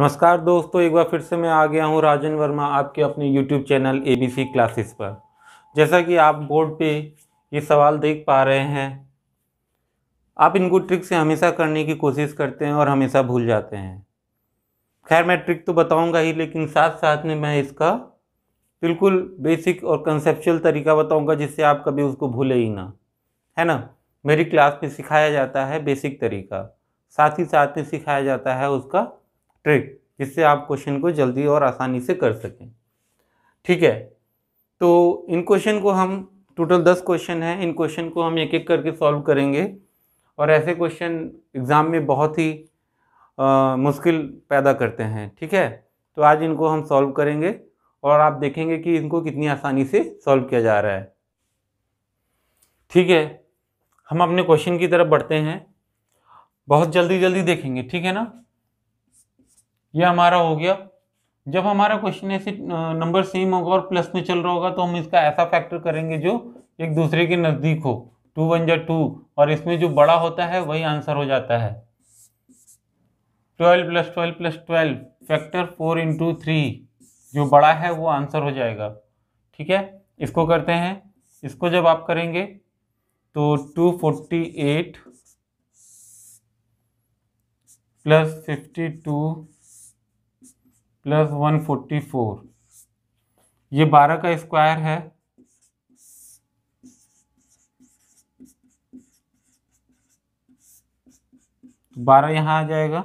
नमस्कार दोस्तों एक बार फिर से मैं आ गया हूँ राजन वर्मा आपके अपने यूट्यूब चैनल सी क्लासेस पर जैसा कि आप बोर्ड पे ये सवाल देख पा रहे हैं आप इनको ट्रिक से हमेशा करने की कोशिश करते हैं और हमेशा भूल जाते हैं खैर मैं ट्रिक तो बताऊंगा ही लेकिन साथ साथ में मैं इसका बिल्कुल बेसिक और कंसेप्चुअल तरीका बताऊँगा जिससे आप कभी उसको भूले ही ना है ना मेरी क्लास में सिखाया जाता है बेसिक तरीका साथ ही साथ में सिखाया जाता है उसका ट्रिक जिससे आप क्वेश्चन को जल्दी और आसानी से कर सकें ठीक है तो इन क्वेश्चन को हम टोटल दस क्वेश्चन हैं इन क्वेश्चन को हम एक एक करके सॉल्व करेंगे और ऐसे क्वेश्चन एग्ज़ाम में बहुत ही आ, मुश्किल पैदा करते हैं ठीक है तो आज इनको हम सॉल्व करेंगे और आप देखेंगे कि इनको कितनी आसानी से सॉल्व किया जा रहा है ठीक है हम अपने क्वेश्चन की तरफ बढ़ते हैं बहुत जल्दी जल्दी देखेंगे ठीक है ना ये हमारा हो गया जब हमारा क्वेश्चन ऐसे नंबर सेम होगा और प्लस में चल रहा होगा तो हम इसका ऐसा फैक्टर करेंगे जो एक दूसरे के नज़दीक हो टू वन जा टू और इसमें जो बड़ा होता है वही आंसर हो जाता है twelve plus twelve plus twelve factor four into three जो बड़ा है वो आंसर हो जाएगा ठीक है इसको करते हैं इसको जब आप करेंगे तो two forty eight plus fifty two plus one forty four ये बारह का स्क्वायर है तो बारह यहां आ जाएगा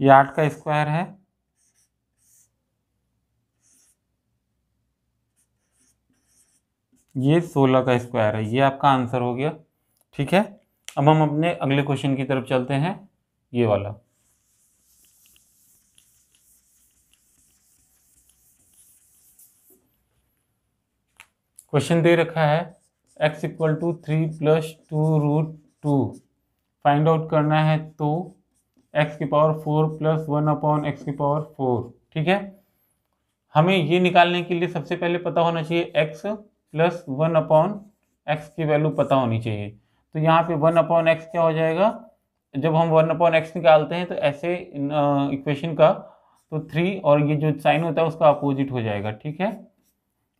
ये आठ का स्क्वायर है ये सोलह का स्क्वायर है ये आपका आंसर हो गया ठीक है अब हम अपने अगले क्वेश्चन की तरफ चलते हैं ये वाला क्वेश्चन दे रखा है x equal to three plus two root two find out करना है तो x की power four plus one upon x की पावर फोर ठीक है हमें ये निकालने के लिए सबसे पहले पता होना चाहिए x plus one upon x की वैल्यू पता होनी चाहिए तो यहाँ पे वन अपॉन एक्स क्या हो जाएगा जब हम वन अपॉन एक्स निकालते हैं तो ऐसे इक्वेशन का तो थ्री और ये जो साइन होता है उसका अपोजिट हो जाएगा ठीक है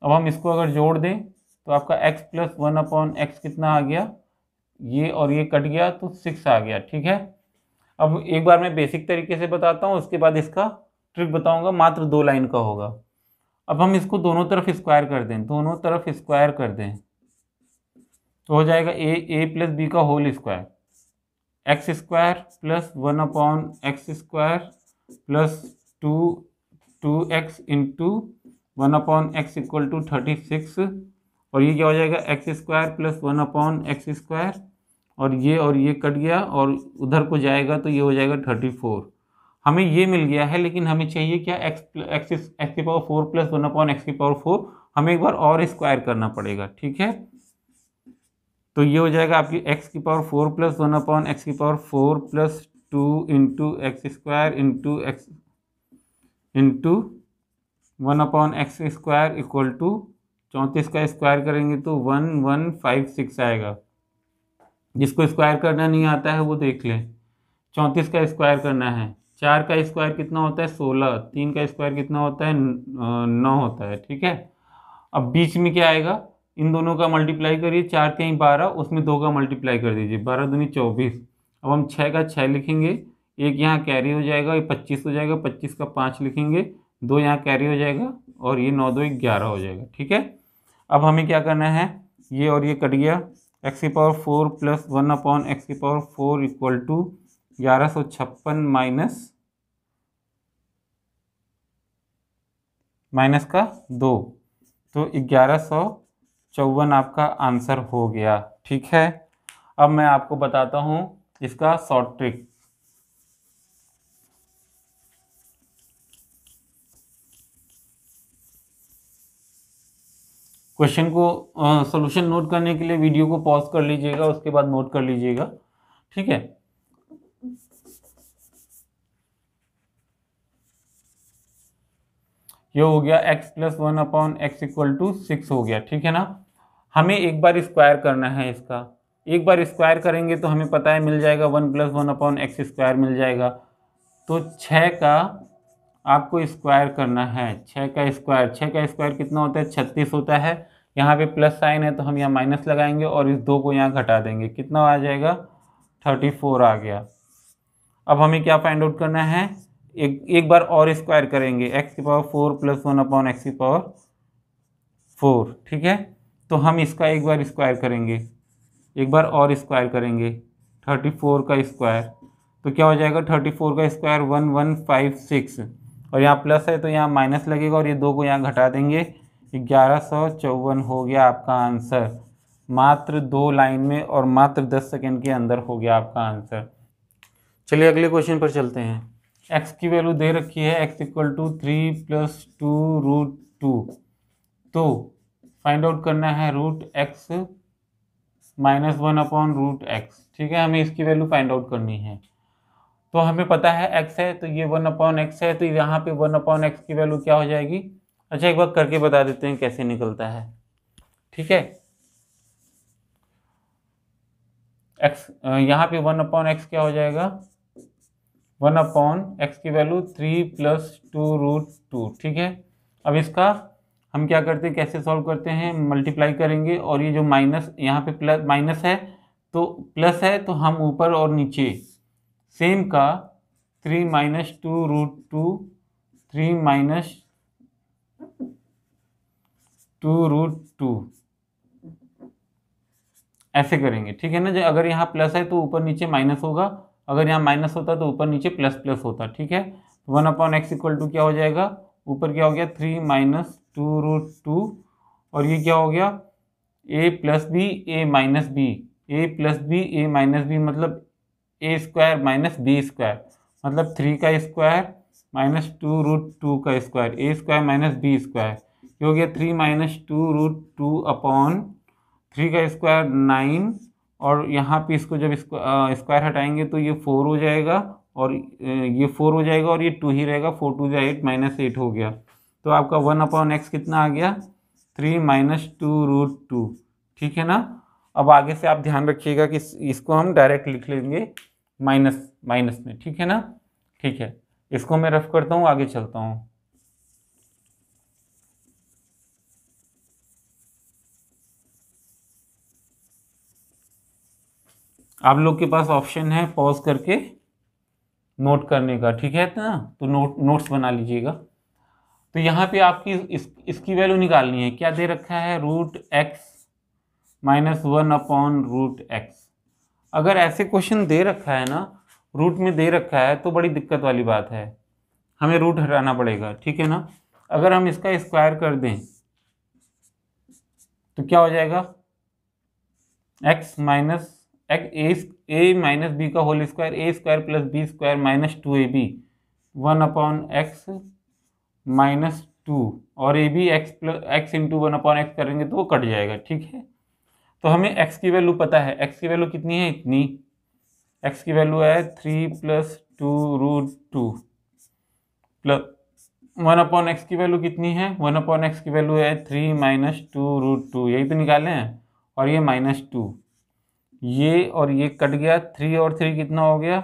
अब हम इसको अगर जोड़ दें तो आपका x plus one upon x कितना आ गया ये और ये कट गया तो सिक्स आ गया ठीक है अब एक बार मैं बेसिक तरीके से बताता हूँ उसके बाद इसका ट्रिक बताऊँगा मात्र दो लाइन का होगा अब हम इसको दोनों तरफ स्क्वायर कर दें दोनों तरफ स्क्वायर कर दें तो हो जाएगा ए ए प्लस बी का whole square x square plus one upon x square plus two two x into one upon x equal to thirty six और ये क्या हो जाएगा x square plus one upon x square और ये और ये कट गया और उधर को जाएगा तो ये हो जाएगा थर्टी फोर हमें ये मिल गया है लेकिन हमें चाहिए क्या एक्स एक्स एक्स की power four plus one upon x की पावर फोर हमें एक बार और स्क्वायर करना पड़ेगा ठीक है तो ये हो जाएगा आपकी एक्स की power four plus one upon x की power four plus two into X square into X into one upon x square equal to चौंतीस का स्क्वायर करेंगे तो वन वन फाइव सिक्स आएगा जिसको स्क्वायर करना नहीं आता है वो देख लें चौंतीस का स्क्वायर करना है चार का स्क्वायर कितना होता है सोलह तीन का स्क्वायर कितना होता है नौ होता है ठीक है अब बीच में क्या आएगा इन दोनों का मल्टीप्लाई करिए चार के ही बारह उसमें दो का मल्टीप्लाई कर दीजिए बारह दूनी चौबीस अब हम छः का छः लिखेंगे एक यहाँ कैरी हो जाएगा ये पच्चीस हो जाएगा पच्चीस का पाँच लिखेंगे दो यहाँ कैरी हो जाएगा और ये नौ दो ग्यारह हो जाएगा ठीक है अब हमें क्या करना है ये और ये कट गया एक्स की power four plus one upon x की पावर फोर इक्वल टू ग्यारह सौ छप्पन माइनस माइनस का दो तो ग्यारह सौ चौवन आपका आंसर हो गया ठीक है अब मैं आपको बताता हूं इसका शॉर्ट ट्रिक क्वेश्चन को सोल्यूशन नोट करने के लिए वीडियो को पॉज कर लीजिएगा उसके बाद नोट कर लीजिएगा ठीक है ये हो गया x plus one upon x equal to six हो गया ठीक है ना हमें एक बार स्क्वायर करना है इसका एक बार स्क्वायर करेंगे तो हमें पता है मिल जाएगा one plus one upon x square मिल जाएगा तो छः का आपको स्क्वायर करना है छः का स्क्वायर छः का स्क्वायर कितना होता है छत्तीस होता है यहाँ पे प्लस साइन है तो हम यहाँ माइनस लगाएंगे और इस दो को यहाँ घटा देंगे कितना आ जाएगा थर्टी फोर आ गया अब हमें क्या फाइंड आउट करना है एक एक बार और स्क्वायर करेंगे एक्स की power four plus one upon x की पावर फोर ठीक है तो हम इसका एक बार स्क्वायर करेंगे एक बार और स्क्वायर करेंगे थर्टी फोर का स्क्वायर तो क्या हो जाएगा थर्टी फोर का square one one five six और यहाँ प्लस है तो यहाँ माइनस लगेगा और ये दो को यहाँ घटा देंगे ग्यारह सौ चौवन हो गया आपका आंसर मात्र दो लाइन में और मात्र दस सेकेंड के अंदर हो गया आपका आंसर चलिए अगले क्वेश्चन पर चलते हैं एक्स की वैल्यू दे रखी है x equal to three plus two root two तो फाइंड आउट करना है root x minus one upon root x ठीक है हमें इसकी वैल्यू फाइंड आउट करनी है तो हमें पता है एक्स है तो ये वन अपॉन एक्स है तो यहाँ पे वन अपॉन एक्स की वैल्यू क्या हो जाएगी अच्छा एक बार करके बता देते हैं कैसे निकलता है ठीक है एक्स यहाँ पे वन अपॉन एक्स क्या हो जाएगा वन अपॉन एक्स की value three plus two root two ठीक है अब इसका हम क्या करते हैं कैसे सॉल्व करते हैं मल्टीप्लाई करेंगे और ये जो माइनस यहाँ पे प्लस माइनस है तो प्लस है तो हम ऊपर और नीचे सेम का three minus two root two three minus two root two ऐसे करेंगे ठीक है ना जो अगर यहाँ प्लस है तो ऊपर नीचे माइनस होगा अगर यहाँ माइनस होता तो ऊपर नीचे प्लस प्लस होता ठीक है तो one upon x equal to क्या हो जाएगा ऊपर क्या हो गया three minus two root two और ये क्या हो गया a plus b a minus b a plus b a minus b मतलब a square minus b square मतलब थ्री का square minus two root two का square a square minus b square ये हो गया three minus two root two upon three का square nine और यहाँ पे इसको जब इसको स्क्वायर हटाएंगे तो ये फोर हो जाएगा और ये फोर हो जाएगा और ये टू ही रहेगा फोर टू या एट माइनस एट हो गया तो आपका वन अपॉन एक्स कितना आ गया three minus two root two ठीक है ना अब आगे से आप ध्यान रखिएगा कि इसको हम डायरेक्ट लिख लेंगे माइनस माइनस में ठीक है ना ठीक है इसको मैं रफ करता हूँ आगे चलता हूँ आप लोग के पास ऑप्शन है पॉज करके नोट करने का ठीक है ना तो नोट नोट्स बना लीजिएगा तो यहाँ पे आपकी इस, इसकी वैल्यू निकालनी है क्या दे रखा है root x minus one upon root x अगर ऐसे क्वेश्चन दे रखा है ना रूट में दे रखा है तो बड़ी दिक्कत वाली बात है हमें रूट हटाना पड़ेगा ठीक है ना अगर हम इसका स्क्वायर कर दें तो क्या हो जाएगा x minus x a minus b का whole square a square plus b square minus two a b one upon x minus two और a b x plus x into one upon x करेंगे तो वो cut जाएगा ठीक है तो हमें एक्स की वैल्यू पता है एक्स की वैल्यू कितनी है इतनी एक्स की वैल्यू है three plus two root two plus one upon x की वैल्यू कितनी है वन अपॉन एक्स की वैल्यू है three minus two root two यही तो निकाले हैं और ये माइनस टू ये और ये कट गया थ्री और थ्री कितना हो गया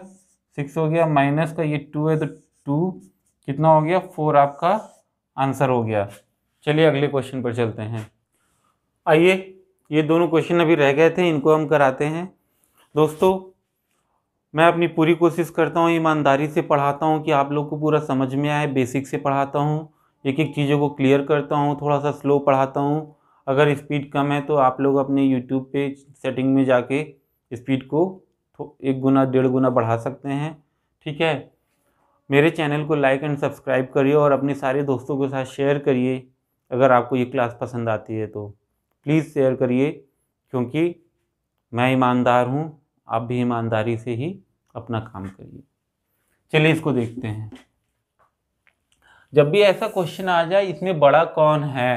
सिक्स हो गया माइनस का ये टू है तो टू कितना हो गया फोर आपका आंसर हो गया चलिए अगले क्वेश्चन पर चलते हैं आइए ये दोनों क्वेश्चन अभी रह गए थे इनको हम कराते हैं दोस्तों मैं अपनी पूरी कोशिश करता हूँ ईमानदारी से पढ़ाता हूँ कि आप लोग को पूरा समझ में आए बेसिक से पढ़ाता हूँ एक एक चीज़ों को क्लियर करता हूँ थोड़ा सा स्लो पढ़ाता हूँ अगर स्पीड कम है तो आप लोग अपने यूट्यूब पे सेटिंग में जाके स्पीड को एक गुना डेढ़ गुना बढ़ा सकते हैं ठीक है मेरे चैनल को लाइक एंड सब्सक्राइब करिए और अपने सारे दोस्तों के साथ शेयर करिए अगर आपको ये क्लास पसंद आती है तो प्लीज़ शेयर करिए क्योंकि मैं ईमानदार हूँ आप भी ईमानदारी से ही अपना काम करिए चलिए इसको देखते हैं जब भी ऐसा क्वेश्चन आ जाए इसमें बड़ा कौन है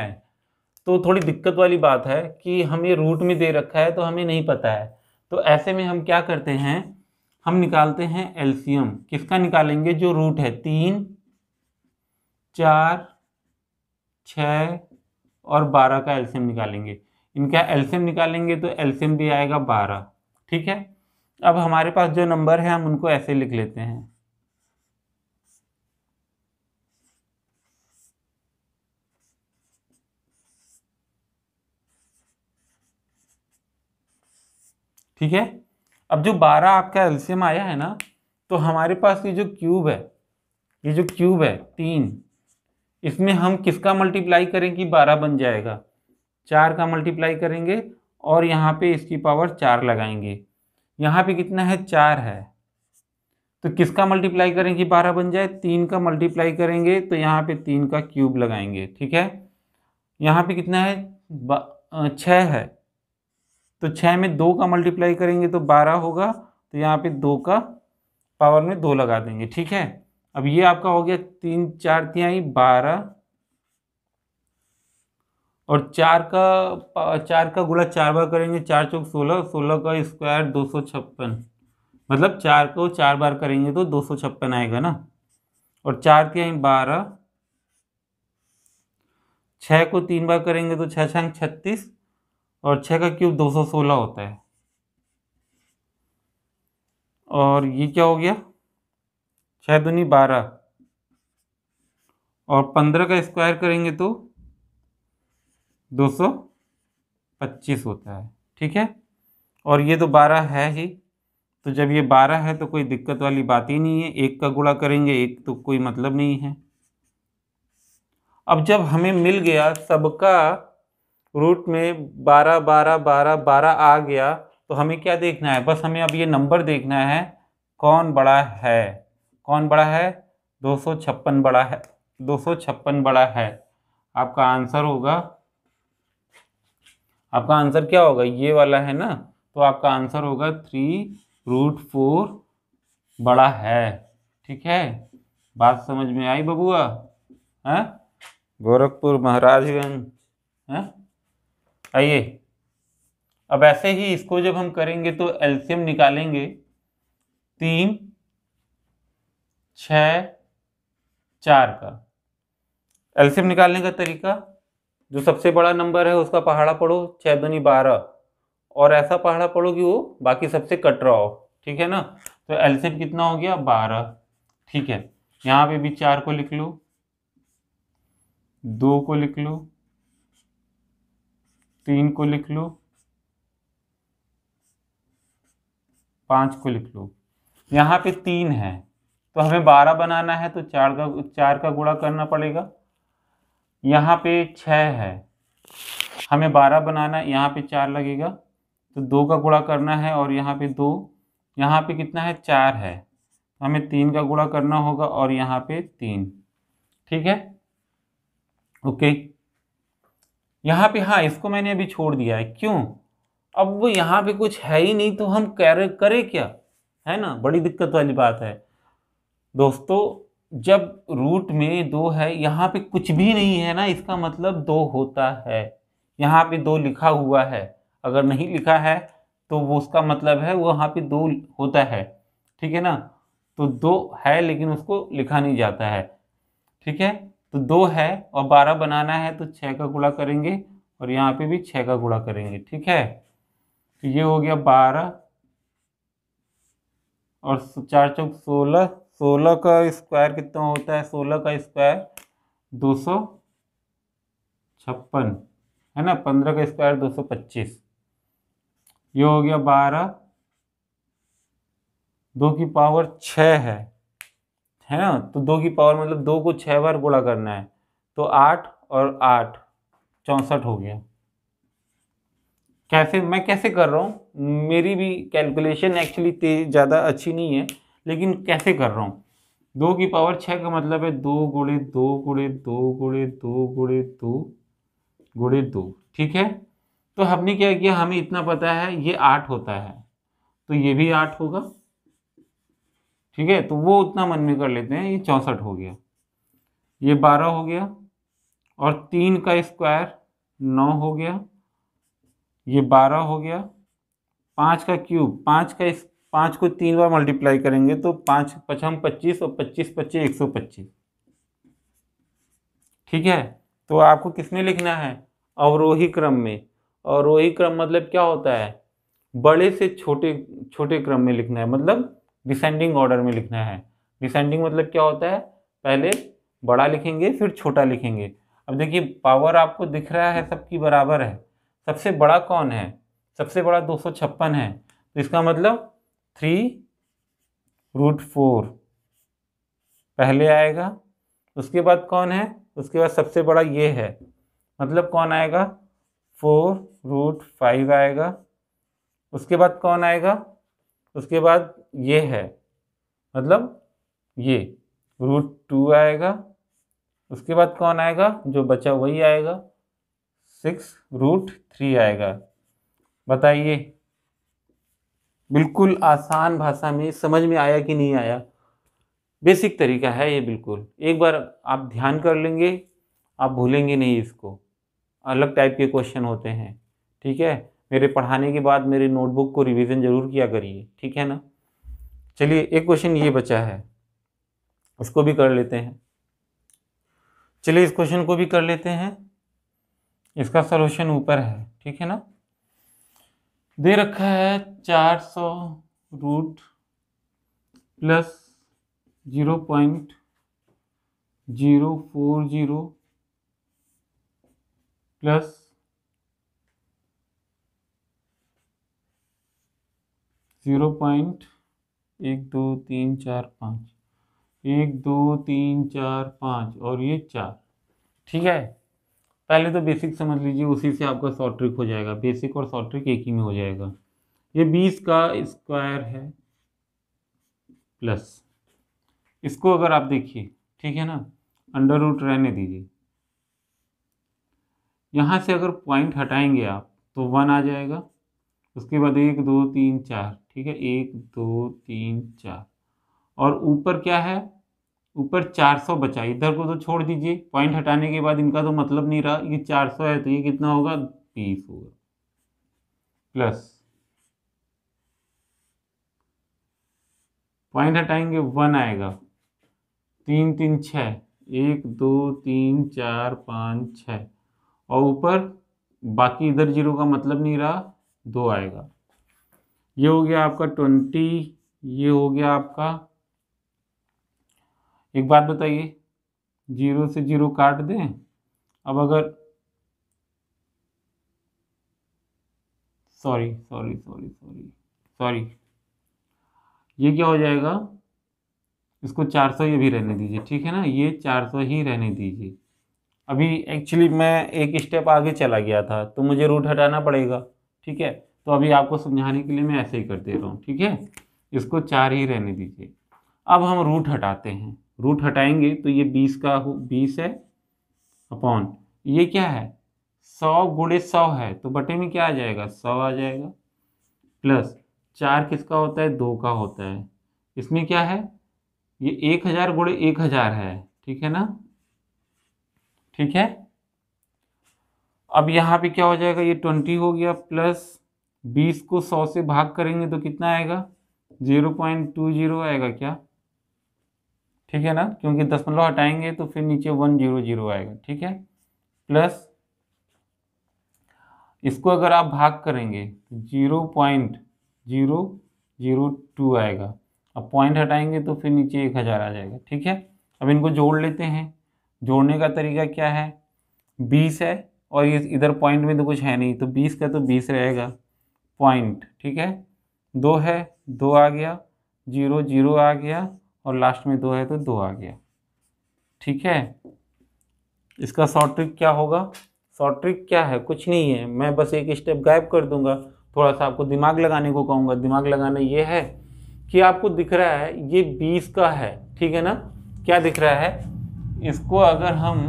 तो थोड़ी दिक्कत वाली बात है कि हमें रूट में दे रखा है तो हमें नहीं पता है तो ऐसे में हम क्या करते हैं हम निकालते हैं एल्सियम किसका निकालेंगे जो रूट है तीन चार छ और बारह का एल्सियम निकालेंगे इनका एल्सियम निकालेंगे तो एल्सियम भी आएगा बारह ठीक है अब हमारे पास जो नंबर है हम उनको ऐसे लिख लेते हैं ठीक है अब जो बारह आपका एल्सियम आया है ना तो हमारे पास ये जो क्यूब है ये जो क्यूब है तीन इसमें हम किसका मल्टीप्लाई करेंगे बारह बन जाएगा चार का मल्टीप्लाई करेंगे और यहाँ पे इसकी पावर चार लगाएंगे यहाँ पे कितना है चार है तो किसका मल्टीप्लाई करेंगे बारह बन जाए तीन का मल्टीप्लाई करेंगे तो यहाँ पे तीन का क्यूब लगाएंगे ठीक है यहाँ पे कितना है छः है तो छः में दो का मल्टीप्लाई करेंगे तो बारह होगा तो यहाँ पे दो का पावर में दो लगा देंगे ठीक है अब ये आपका हो गया तीन चार तिहाई बारह और चार का चार का गुला चार बार करेंगे चार चौक सोलह सोलह का स्क्वायर दो सौ छप्पन मतलब चार को चार बार करेंगे तो दो सौ छप्पन आएगा ना और चार तिहाई बारह छः को तीन बार करेंगे तो छः छंग छत्तीस और छः का क्यूब दो सौ सोलह होता है और ये क्या हो गया छः दुनी बारह और पंद्रह का स्क्वायर करेंगे तो दो सौ पच्चीस होता है ठीक है और ये तो बारह है ही तो जब ये बारह है तो कोई दिक्कत वाली बात ही नहीं है एक का गुणा करेंगे एक तो कोई मतलब नहीं है अब जब हमें मिल गया सबका रूट में बारह बारह बारह बारह आ गया तो हमें क्या देखना है बस हमें अब ये नंबर देखना है कौन बड़ा है कौन बड़ा है दो सौ छप्पन बड़ा है दो सौ छप्पन बड़ा है आपका आंसर होगा आपका आंसर क्या होगा ये वाला है ना तो आपका आंसर होगा थ्री रूट फोर बड़ा है ठीक है बात समझ में आई बबुआ हैं हाँ? गोरखपुर महाराजगंज हैं हाँ? आइए अब ऐसे ही इसको जब हम करेंगे तो एल्सियम निकालेंगे तीन छ चार का एल्सियम निकालने का तरीका जो सबसे बड़ा नंबर है उसका पहाड़ा पढ़ो छः दुनी बारह और ऐसा पहाड़ा पढ़ो कि वो बाकी सबसे कट रहा हो ठीक है ना तो एल्सियम कितना हो गया बारह ठीक है यहाँ पे भी चार को लिख लो दो को लिख लो तीन को लिख लो पाँच को लिख लो यहाँ पे तीन है तो हमें बारह बनाना है तो चार का चार का गुणा करना पड़ेगा यहाँ पे छः है हमें बारह बनाना है यहाँ पे चार लगेगा तो दो का गुणा करना है और यहाँ पे दो यहाँ पे कितना है चार है तो हमें तीन का गुणा करना होगा और यहाँ पे तीन ठीक है ओके यहाँ पे हाँ इसको मैंने अभी छोड़ दिया है क्यों अब वो यहाँ पे कुछ है ही नहीं तो हम करें करें क्या है ना बड़ी दिक्कत वाली बात है दोस्तों जब रूट में दो है यहाँ पे कुछ भी नहीं है ना इसका मतलब दो होता है यहाँ पे दो लिखा हुआ है अगर नहीं लिखा है तो वो उसका मतलब है वो यहाँ पे दो होता है ठीक है ना तो दो है लेकिन उसको लिखा नहीं जाता है ठीक है तो दो है और बारह बनाना है तो छः का गुड़ा करेंगे और यहाँ पे भी छः का गुड़ा करेंगे ठीक है तो ये हो गया बारह और चार चौक सोलह सोलह का स्क्वायर कितना होता है सोलह का स्क्वायर दो सौ छप्पन है ना पंद्रह का स्क्वायर दो सौ पच्चीस ये हो गया बारह दो की पावर छः है है ना तो दो की पावर मतलब दो को छः बार गुणा करना है तो आठ और आठ चौंसठ हो गया कैसे मैं कैसे कर रहा हूँ मेरी भी कैलकुलेशन एक्चुअली तेज ज़्यादा अच्छी नहीं है लेकिन कैसे कर रहा हूँ दो की पावर छः का मतलब है दो गुड़े दो गुड़े दो गुड़े दो गुड़े दो गुड़े दो ठीक है तो हमने क्या किया हमें इतना पता है ये आठ होता है तो ये भी आठ होगा ठीक है तो वो उतना मन में कर लेते हैं ये चौंसठ हो गया ये बारह हो गया और तीन का स्क्वायर नौ हो गया ये बारह हो गया पाँच का क्यूब पाँच का इस पाँच को तीन बार मल्टीप्लाई करेंगे तो पाँच पचम पच्चीस और पच्चीस पच्चीस एक सौ पच्चीस ठीक है तो आपको किसमें लिखना है अवरोही क्रम में अवरोही क्रम मतलब क्या होता है बड़े से छोटे छोटे क्रम में लिखना है मतलब डिसेंडिंग ऑर्डर में लिखना है डिसेंडिंग मतलब क्या होता है पहले बड़ा लिखेंगे फिर छोटा लिखेंगे अब देखिए पावर आपको दिख रहा है सबकी बराबर है सबसे बड़ा कौन है सबसे बड़ा दो है तो इसका मतलब थ्री रूट फोर पहले आएगा उसके बाद कौन है उसके बाद सबसे बड़ा ये है मतलब कौन आएगा फोर रूट फाइव आएगा उसके बाद कौन आएगा उसके बाद ये है मतलब ये रूट टू आएगा उसके बाद कौन आएगा जो बचा वही आएगा सिक्स रूट थ्री आएगा बताइए बिल्कुल आसान भाषा में समझ में आया कि नहीं आया बेसिक तरीका है ये बिल्कुल एक बार आप ध्यान कर लेंगे आप भूलेंगे नहीं इसको अलग टाइप के क्वेश्चन होते हैं ठीक है मेरे पढ़ाने के बाद मेरे नोटबुक को रिवीजन जरूर किया करिए ठीक है ना चलिए एक क्वेश्चन ये बचा है उसको भी कर लेते हैं चलिए इस क्वेश्चन को भी कर लेते हैं इसका सोल्यूशन ऊपर है ठीक है ना दे रखा है चार सौ root plus zero point zero four zero plus zero point एक दो तीन चार पाँच एक दो तीन चार पाँच और ये चार ठीक है पहले तो बेसिक समझ लीजिए उसी से आपका शॉर्ट ट्रिक हो जाएगा बेसिक और शॉर्ट ट्रिक एक ही में हो जाएगा ये बीस का स्क्वायर है प्लस इसको अगर आप देखिए ठीक है ना अंडर रूट रहने दीजिए यहाँ से अगर पॉइंट हटाएंगे आप तो वन आ जाएगा उसके बाद एक दो तीन चार ठीक है एक दो तीन चार और ऊपर क्या है ऊपर 400 बचा इधर को तो छोड़ दीजिए पॉइंट हटाने के बाद इनका तो मतलब नहीं रहा ये 400 है तो ये कितना होगा 20 होगा प्लस पॉइंट हटाएंगे वन आएगा तीन तीन छ एक दो तीन चार पाँच छ और ऊपर बाकी इधर जीरो का मतलब नहीं रहा दो आएगा ये हो गया आपका ट्वेंटी ये हो गया आपका एक बात बताइए जीरो से जीरो काट दें अब अगर sorry sorry sorry sorry sorry ये क्या हो जाएगा इसको चार सौ ये भी रहने दीजिए ठीक है ना ये चार सौ ही रहने दीजिए अभी एक्चुअली मैं एक स्टेप आगे चला गया था तो मुझे रूट हटाना पड़ेगा ठीक है तो अभी आपको समझाने के लिए मैं ऐसे ही कर दे रहा हूँ ठीक है इसको चार ही रहने दीजिए अब हम रूट हटाते हैं रूट हटाएंगे तो ये बीस का हो बीस है अपॉन ये क्या है सौ गुड़े सौ है तो बटे में क्या आ जाएगा सौ आ जाएगा प्लस चार किसका होता है दो का होता है इसमें क्या है ये एक हज़ार गुड़े एक हज़ार है ठीक है ना ठीक है अब यहाँ पे क्या हो जाएगा ये ट्वेंटी हो गया प्लस बीस को सौ से भाग करेंगे तो कितना आएगा जीरो पॉइंट टू जीरो आएगा क्या ठीक है ना क्योंकि दसमलव मतलब हटाएंगे तो फिर नीचे वन जीरो जीरो आएगा ठीक है प्लस इसको अगर आप भाग करेंगे तो zero point zero zero two आएगा अब पॉइंट हटाएंगे तो फिर नीचे एक हज़ार आ जाएगा ठीक है अब इनको जोड़ लेते हैं जोड़ने का तरीका क्या है बीस है और ये इधर पॉइंट में तो कुछ है नहीं तो बीस का तो बीस रहेगा पॉइंट ठीक है दो है दो आ गया जीरो जीरो आ गया और लास्ट में दो है तो दो आ गया ठीक है इसका शॉर्ट ट्रिक क्या होगा शॉर्ट ट्रिक क्या है कुछ नहीं है मैं बस एक स्टेप गायब कर दूंगा थोड़ा सा आपको दिमाग लगाने को कहूँगा दिमाग लगाना ये है कि आपको दिख रहा है ये बीस का है ठीक है ना क्या दिख रहा है इसको अगर हम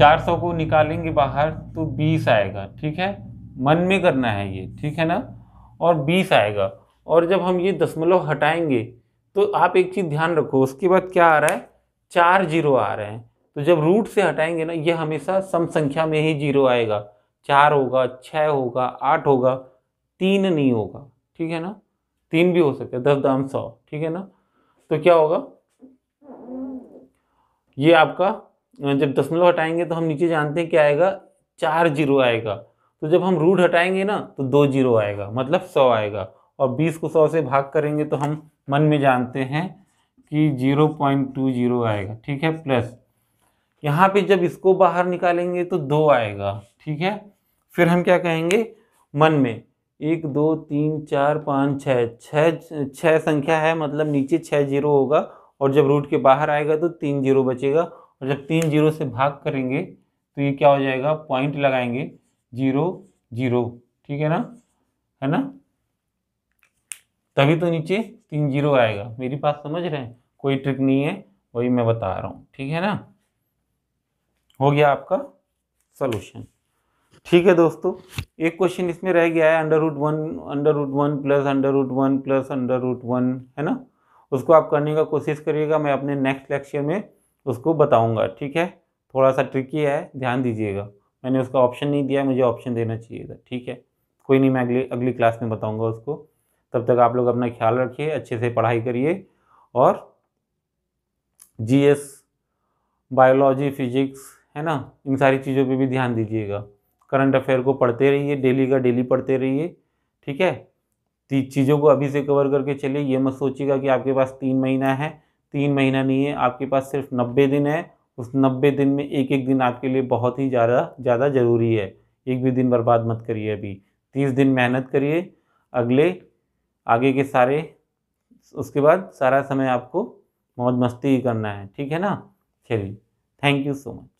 400 को निकालेंगे बाहर तो 20 आएगा ठीक है मन में करना है ये ठीक है ना और 20 आएगा और जब हम ये दशमलव हटाएंगे तो आप एक चीज़ ध्यान रखो उसके बाद क्या आ रहा है चार जीरो आ रहे हैं तो जब रूट से हटाएंगे ना ये हमेशा सम संख्या में ही जीरो आएगा चार होगा छः होगा आठ होगा तीन नहीं होगा ठीक है ना तीन भी हो सकता है दस दाम सौ ठीक है ना तो क्या होगा ये आपका जब दशमलव हटाएंगे तो हम नीचे जानते हैं क्या आएगा चार जीरो आएगा तो जब हम रूट हटाएंगे ना तो दो जीरो आएगा मतलब सौ आएगा और बीस को सौ से भाग करेंगे तो हम मन में जानते हैं कि जीरो पॉइंट टू जीरो आएगा ठीक है प्लस यहाँ पे जब इसको बाहर निकालेंगे तो दो आएगा ठीक है फिर हम क्या कहेंगे मन में एक दो तीन चार पाँच छः छः छः संख्या है मतलब नीचे छः जीरो होगा और जब रूट के बाहर आएगा तो तीन जीरो बचेगा और जब तीन जीरो से भाग करेंगे तो ये क्या हो जाएगा पॉइंट लगाएंगे जीरो जीरो ठीक है ना है ना तभी तो नीचे तीन जीरो आएगा मेरी बात समझ रहे हैं कोई ट्रिक नहीं है वही मैं बता रहा हूँ ठीक है ना हो गया आपका सोल्यूशन ठीक है दोस्तों एक क्वेश्चन इसमें रह गया है under root one under root one plus under root one plus under root one है ना उसको आप करने का कोशिश करिएगा मैं अपने नेक्स्ट लेक्चर में उसको बताऊँगा ठीक है थोड़ा सा ट्रिकी है ध्यान दीजिएगा मैंने उसका ऑप्शन नहीं दिया मुझे ऑप्शन देना चाहिए था ठीक है कोई नहीं मैं अगली अगली क्लास में बताऊँगा उसको तब तक आप लोग अपना ख्याल रखिए अच्छे से पढ़ाई करिए और जी बायोलॉजी फिजिक्स है ना इन सारी चीज़ों पर भी ध्यान दीजिएगा करंट अफेयर को पढ़ते रहिए डेली का डेली पढ़ते रहिए ठीक है चीज़ों को अभी से कवर करके चलिए ये मत सोचिएगा कि आपके पास तीन महीना है तीन महीना नहीं है आपके पास सिर्फ नब्बे दिन है उस नब्बे दिन में एक एक दिन आपके लिए बहुत ही ज़्यादा ज़्यादा ज़रूरी है एक भी दिन बर्बाद मत करिए अभी तीस दिन मेहनत करिए अगले आगे के सारे उसके बाद सारा समय आपको मौज मस्ती ही करना है ठीक है ना चलिए थैंक यू सो मच